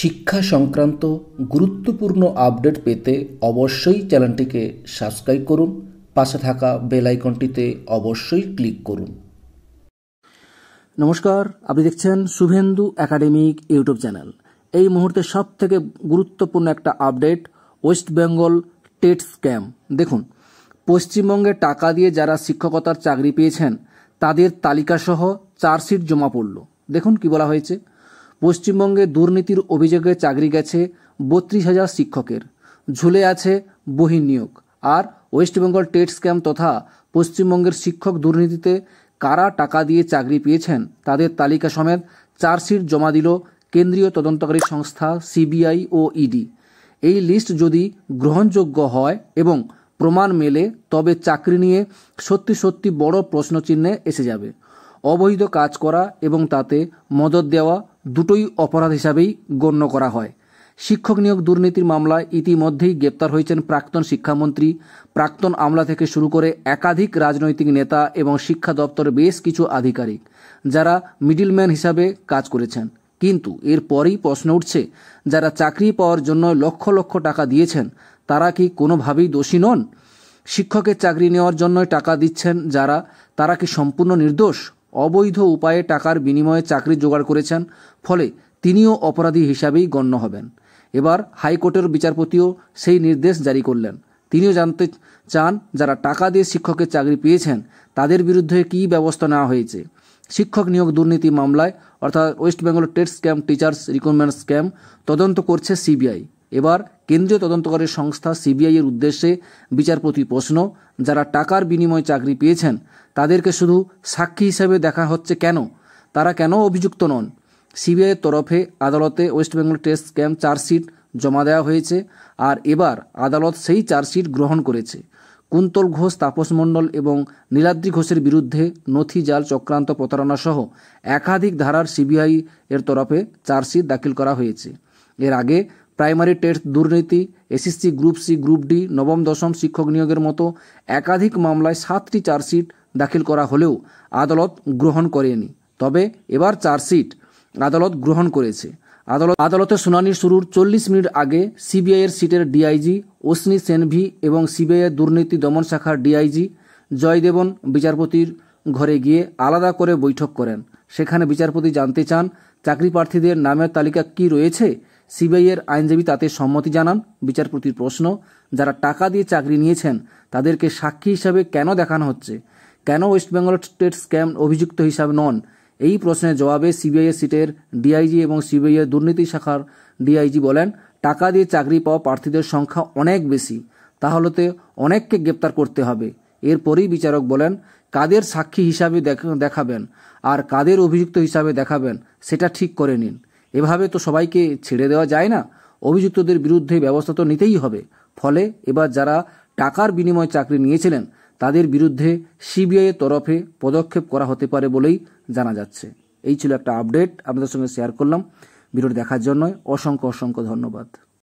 শিক্ষা সংক্রান্ত গুরুত্বপূর্ণ আপডেট পেতে অবশ্যই চ্যানেলটিকে সাবস্ক্রাইব করুন পাশে থাকা বেল আইকনটিতে অবশ্যই ক্লিক করুন নমস্কার আপনি দেখছেন শুভেন্দু একাডেমিক ইউটিউব চ্যানেল এই মুহূর্তে সব থেকে গুরুত্বপূর্ণ একটা update West Bengal TET scam দেখুন পশ্চিমবঙ্গে টাকা দিয়ে যারা শিক্ষকতার চাকরি পেয়েছেন তাদের তালিকাসহ চার্জশিট জমা পড়ল দেখুন কি বলা হয়েছে পশ্চিমবঙ্গে দুর্নীতির অভিযোগে চাকরি গেছে বত্রিশ হাজার শিক্ষকের ঝুলে আছে নিয়োগ আর ওয়েস্টবেঙ্গল টেট স্ক্যাম তথা পশ্চিমবঙ্গের শিক্ষক দুর্নীতিতে কারা টাকা দিয়ে চাকরি পেয়েছেন তাদের তালিকা সমেত চার্জশিট জমা দিল কেন্দ্রীয় তদন্তকারী সংস্থা সিবিআই ও ইডি এই লিস্ট যদি গ্রহণযোগ্য হয় এবং প্রমাণ মেলে তবে চাকরি নিয়ে সত্যি সত্যি বড় প্রশ্নচিহ্নে এসে যাবে অবৈধ কাজ করা এবং তাতে মদত দেওয়া দুটোই অপরাধ হিসাবেই গণ্য করা হয় শিক্ষক নিয়োগ দুর্নীতির মামলায় ইতিমধ্যেই গ্রেপ্তার হয়েছেন প্রাক্তন শিক্ষামন্ত্রী প্রাক্তন আমলা থেকে শুরু করে একাধিক রাজনৈতিক নেতা এবং শিক্ষা দপ্তরের বেশ কিছু আধিকারিক যারা মিডিলম্যান হিসাবে কাজ করেছেন কিন্তু এর পরেই প্রশ্ন উঠছে যারা চাকরি পাওয়ার জন্য লক্ষ লক্ষ টাকা দিয়েছেন তারা কি কোনোভাবেই দোষী নন শিক্ষকের চাকরি নেওয়ার জন্য টাকা দিচ্ছেন যারা তারা কি সম্পূর্ণ নির্দোষ অবৈধ উপায়ে টাকার বিনিময়ে চাকরি জোগাড় করেছেন ফলে তিনিও অপরাধী হিসাবেই গণ্য হবেন এবার হাইকোর্টের বিচারপতিও সেই নির্দেশ জারি করলেন তিনিও জানতে চান যারা টাকা দিয়ে শিক্ষকের চাকরি পেয়েছেন তাদের বিরুদ্ধে কী ব্যবস্থা নেওয়া হয়েছে শিক্ষক নিয়োগ দুর্নীতি মামলায় অর্থাৎ West Bengal TET scam teachers recruitment scam তদন্ত করছে সিবিআই এবার কেন্দ্রীয় তদন্তকারী সংস্থা সিবিআইয়ের উদ্দেশ্যে বিচারপতি প্রশ্ন যারা টাকার বিনিময়ে চাকরি পেয়েছেন তাদেরকে শুধু সাক্ষী হিসেবে দেখা হচ্ছে কেন তারা কেন অভিযুক্ত নন সিবিআইয়ের তরফে আদালতে ওয়েস্টবেঙ্গল টেস্ট স্ক্যাম চার্জশিট জমা দেওয়া হয়েছে আর এবার আদালত সেই চার্জশিট গ্রহণ করেছে কুন্তল ঘোষ তাপস মণ্ডল এবং নীলাদ্রি ঘোষের বিরুদ্ধে নথি জাল চক্রান্ত প্রতারণা সহ একাধিক ধারার সিবিআই এর তরফে চার্জশিট দাখিল করা হয়েছে এর আগে প্রাইমারি টেস্ট দুর্নীতি SSC group C group D নবম দশম শিক্ষক নিয়োগের মতো একাধিক মামলায় সাতটি চার্জশিট দাখিল করা হলেও আদালত গ্রহণ করেনি তবে এবার চার্জশিট আদালত গ্রহণ করেছে আদালত আদালতে শুনানি শুরুর চল্লিশ মিনিট আগে সিবিআইয়ের সিটের ডিআইজি অশ্নি সেনভি এবং সিবিআইয়ের দুর্নীতি দমন শাখার ডিআইজি জয়দেবন বিচারপতির ঘরে গিয়ে আলাদা করে বৈঠক করেন সেখানে বিচারপতি জানতে চান চাকরি প্রার্থীদের নামের তালিকা কি রয়েছে সিবিআইয়ের আইনজীবী তাতে সম্মতি জানান বিচারপতির প্রশ্ন যারা টাকা দিয়ে চাকরি নিয়েছেন তাদেরকে সাক্ষী হিসাবে কেন দেখানো হচ্ছে কেন ওয়েস্ট বেঙ্গল স্টেট স্ক্যাম অভিযুক্ত হিসাবে নন এই প্রশ্নের জবাবে সিবিআই সিটের ডিআইজি এবং সিবিআই এর দুর্নীতি শাখার ডিআইজি বলেন টাকা দিয়ে চাকরি পাওয়া প্রার্থীদের সংখ্যা অনেক বেশি তাহলেতে অনেককে গ্রেপ্তার করতে হবে এরপরই বিচারক বলেন কাদের সাক্ষী হিসাবে দেখাবেন আর কাদের অভিযুক্ত হিসাবে দেখাবেন সেটা ঠিক করে নিন এভাবে তো সবাইকে ছেড়ে দেওয়া যায় না অভিযুক্তদের বিরুদ্ধে ব্যবস্থা তো নিতেই হবে ফলে এবার যারা টাকার বিনিময়ে চাকরি নিয়েছিলেন তাদের বিরুদ্ধে সিবিআইয়ের তরফে পদক্ষেপ করা হতে পারে বলেই জানা যাচ্ছে এই ছিল একটা আপডেট আপনাদের সঙ্গে শেয়ার করলাম ভিডিওটি দেখার জন্য অসংখ্য অসংখ্য ধন্যবাদ